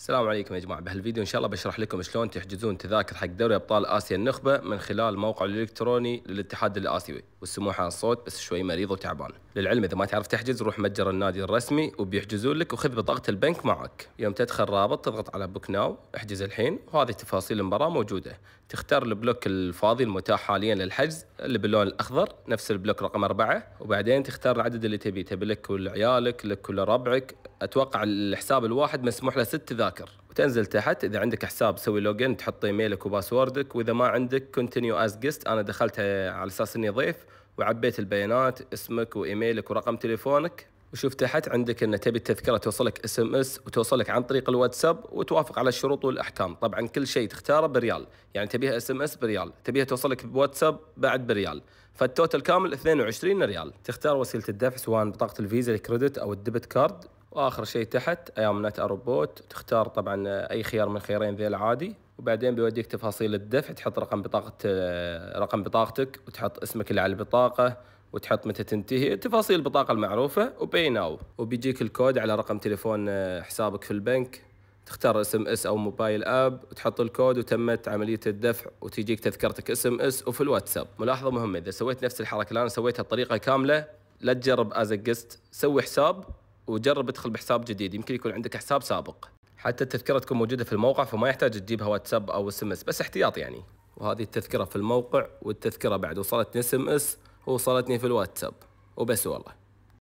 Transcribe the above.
السلام عليكم يا جماعه بهالفيديو ان شاء الله بشرح لكم شلون تحجزون تذاكر حق دوري ابطال اسيا النخبه من خلال موقع الالكتروني للاتحاد الاسيوي والسموحه على الصوت بس شوي مريض وتعبان للعلم اذا ما تعرف تحجز روح متجر النادي الرسمي وبيحجزون لك وخذ بطاقه البنك معك يوم تدخل رابط تضغط على بوك ناو احجز الحين وهذه تفاصيل المباراه موجوده تختار البلوك الفاضي المتاح حاليا للحجز اللي باللون الاخضر نفس البلوك رقم أربعة وبعدين تختار العدد اللي تبيه تبي لك ولعيالك لك ولربعك اتوقع الحساب الواحد مسموح له ست تذاكر تنزل تحت اذا عندك حساب سوي لوجن تحط ايميلك وباسوردك واذا ما عندك كونتينيو از جست انا دخلت على اساس اني ضيف وعبيت البيانات اسمك وايميلك ورقم تليفونك وشوف تحت عندك ان تبي التذكره توصلك اس ام اس وتوصلك عن طريق الواتساب وتوافق على الشروط والاحكام، طبعا كل شيء تختاره بريال، يعني تبيها اس ام اس بريال، تبيها توصلك بواتساب بعد بريال، فالتوتل كامل 22 ريال، تختار وسيله الدفع سواء بطاقه الفيزا الكريدت او الديبت كارد واخر شيء تحت ايام نت اروبوت تختار طبعا اي خيار من الخيارين ذيل عادي وبعدين بيوديك تفاصيل الدفع تحط رقم بطاقة آه، رقم بطاقتك وتحط اسمك اللي على البطاقة وتحط متى تنتهي تفاصيل البطاقة المعروفة وباي ناو وبيجيك الكود على رقم تليفون آه، حسابك في البنك تختار اس ام اس او موبايل اب وتحط الكود وتمت عمليه الدفع وتجيك تذكرتك اس ام اس وفي الواتساب ملاحظه مهمه اذا سويت نفس الحركه الان سويتها بطريقه كامله لا تجرب از جست سوي حساب وجرب ادخل بحساب جديد يمكن يكون عندك حساب سابق حتى التذكرة تكون موجودة في الموقع فما يحتاج تجيبها واتساب أو اس بس احتياط يعني وهذه التذكرة في الموقع والتذكرة بعد وصلتني اس ام اس ووصلتني في الواتساب وبس والله